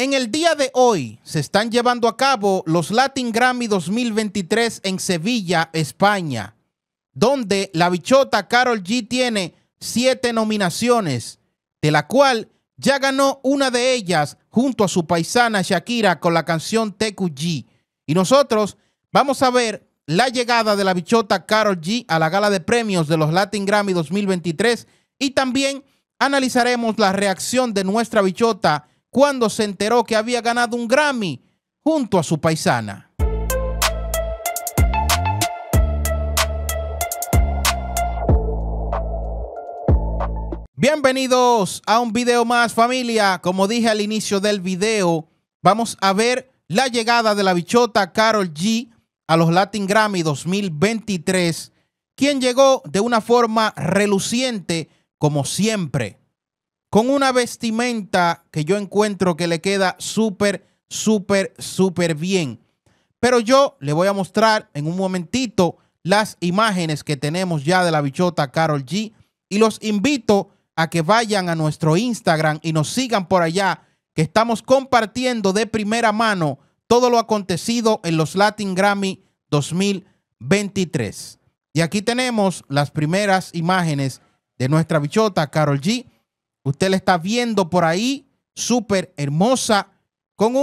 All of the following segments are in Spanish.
En el día de hoy se están llevando a cabo los Latin Grammy 2023 en Sevilla, España, donde la bichota Carol G tiene siete nominaciones, de la cual ya ganó una de ellas junto a su paisana Shakira con la canción G. Y nosotros vamos a ver la llegada de la bichota Carol G a la gala de premios de los Latin Grammy 2023 y también analizaremos la reacción de nuestra bichota cuando se enteró que había ganado un Grammy junto a su paisana. Bienvenidos a un video más familia. Como dije al inicio del video, vamos a ver la llegada de la bichota Carol G a los Latin Grammy 2023, quien llegó de una forma reluciente como siempre con una vestimenta que yo encuentro que le queda súper, súper, súper bien. Pero yo le voy a mostrar en un momentito las imágenes que tenemos ya de la bichota Carol G. Y los invito a que vayan a nuestro Instagram y nos sigan por allá, que estamos compartiendo de primera mano todo lo acontecido en los Latin Grammy 2023. Y aquí tenemos las primeras imágenes de nuestra bichota Carol G Usted la está viendo por ahí, súper hermosa, con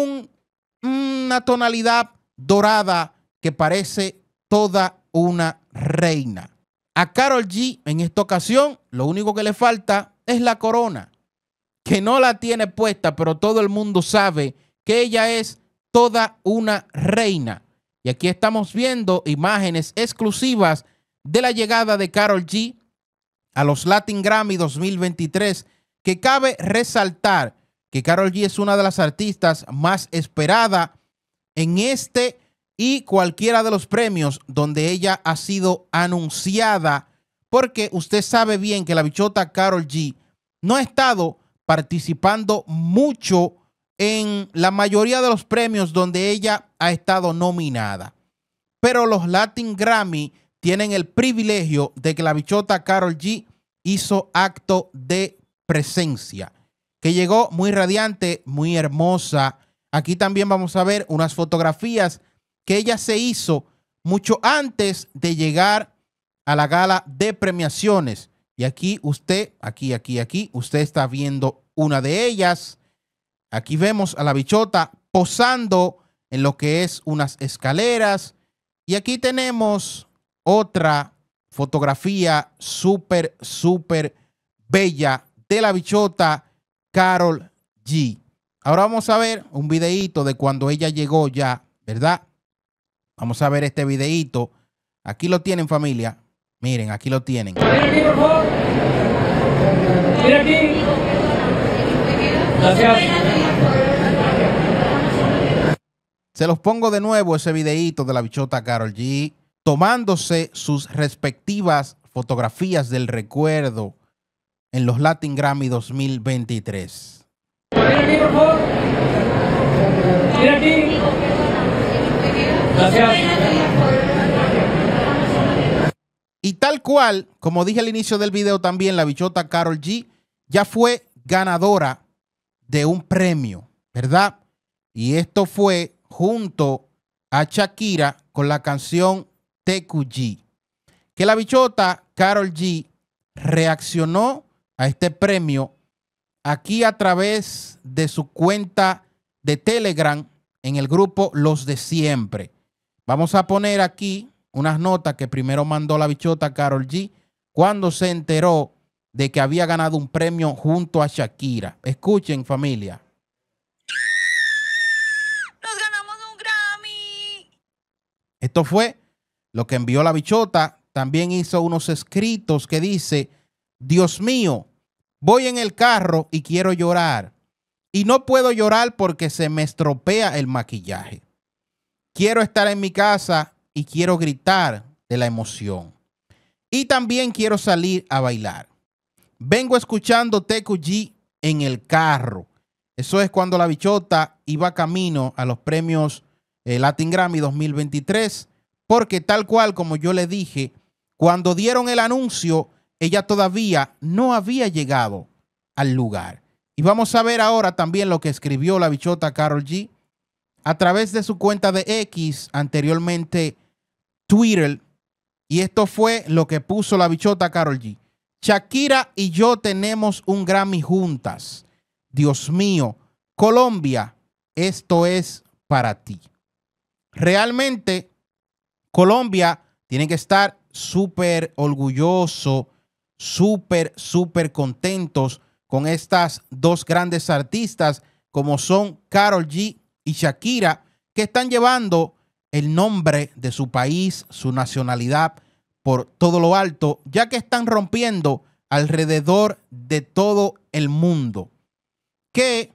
una tonalidad dorada que parece toda una reina. A Carol G en esta ocasión, lo único que le falta es la corona, que no la tiene puesta, pero todo el mundo sabe que ella es toda una reina. Y aquí estamos viendo imágenes exclusivas de la llegada de Carol G a los Latin Grammy 2023 que cabe resaltar que Carol G es una de las artistas más esperada en este y cualquiera de los premios donde ella ha sido anunciada, porque usted sabe bien que la bichota Carol G no ha estado participando mucho en la mayoría de los premios donde ella ha estado nominada. Pero los Latin Grammy tienen el privilegio de que la bichota Carol G hizo acto de presencia, que llegó muy radiante, muy hermosa. Aquí también vamos a ver unas fotografías que ella se hizo mucho antes de llegar a la gala de premiaciones. Y aquí usted, aquí, aquí, aquí, usted está viendo una de ellas. Aquí vemos a la bichota posando en lo que es unas escaleras. Y aquí tenemos otra fotografía súper, súper bella de la bichota Carol G. Ahora vamos a ver un videíto de cuando ella llegó ya, ¿verdad? Vamos a ver este videíto. Aquí lo tienen familia. Miren, aquí lo tienen. Miren aquí, Se los pongo de nuevo ese videíto de la bichota Carol G tomándose sus respectivas fotografías del recuerdo en los Latin Grammy 2023. Y tal cual, como dije al inicio del video también, la bichota Carol G ya fue ganadora de un premio, ¿verdad? Y esto fue junto a Shakira con la canción G Que la bichota Carol G reaccionó a este premio aquí a través de su cuenta de Telegram en el grupo Los de Siempre. Vamos a poner aquí unas notas que primero mandó la bichota Carol G cuando se enteró de que había ganado un premio junto a Shakira. Escuchen familia. Nos ganamos un Grammy. Esto fue lo que envió la bichota. También hizo unos escritos que dice Dios mío, voy en el carro y quiero llorar. Y no puedo llorar porque se me estropea el maquillaje. Quiero estar en mi casa y quiero gritar de la emoción. Y también quiero salir a bailar. Vengo escuchando G en el carro. Eso es cuando la bichota iba camino a los premios eh, Latin Grammy 2023, porque tal cual como yo le dije, cuando dieron el anuncio, ella todavía no había llegado al lugar. Y vamos a ver ahora también lo que escribió la bichota Carol G a través de su cuenta de X, anteriormente Twitter. Y esto fue lo que puso la bichota Carol G. Shakira y yo tenemos un Grammy juntas. Dios mío, Colombia, esto es para ti. Realmente, Colombia tiene que estar súper orgulloso súper, súper contentos con estas dos grandes artistas como son Carol G y Shakira, que están llevando el nombre de su país, su nacionalidad por todo lo alto, ya que están rompiendo alrededor de todo el mundo. Que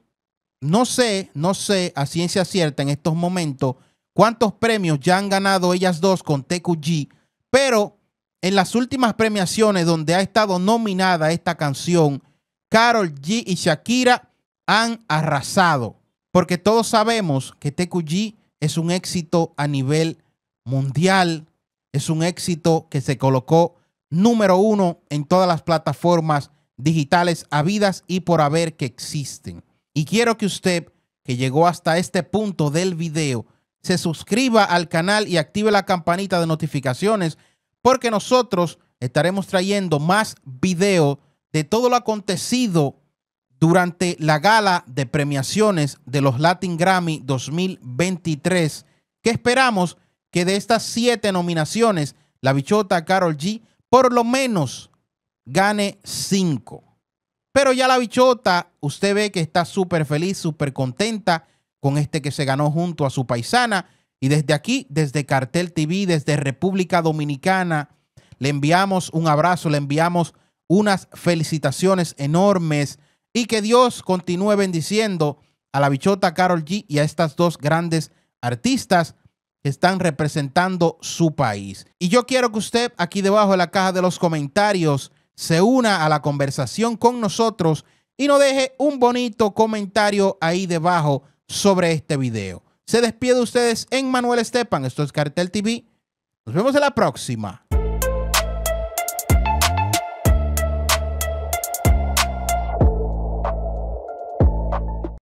no sé, no sé a ciencia cierta en estos momentos cuántos premios ya han ganado ellas dos con TQG, pero en las últimas premiaciones donde ha estado nominada esta canción, Carol G y Shakira han arrasado, porque todos sabemos que TQG es un éxito a nivel mundial, es un éxito que se colocó número uno en todas las plataformas digitales habidas y por haber que existen. Y quiero que usted, que llegó hasta este punto del video, se suscriba al canal y active la campanita de notificaciones porque nosotros estaremos trayendo más video de todo lo acontecido durante la gala de premiaciones de los Latin Grammy 2023, que esperamos que de estas siete nominaciones, la bichota Carol G por lo menos gane cinco. Pero ya la bichota, usted ve que está súper feliz, súper contenta con este que se ganó junto a su paisana y desde aquí, desde Cartel TV, desde República Dominicana, le enviamos un abrazo, le enviamos unas felicitaciones enormes y que Dios continúe bendiciendo a la bichota Carol G y a estas dos grandes artistas que están representando su país. Y yo quiero que usted aquí debajo de la caja de los comentarios se una a la conversación con nosotros y nos deje un bonito comentario ahí debajo sobre este video. Se despide de ustedes en Manuel Estepan. Esto es Cartel TV. Nos vemos en la próxima.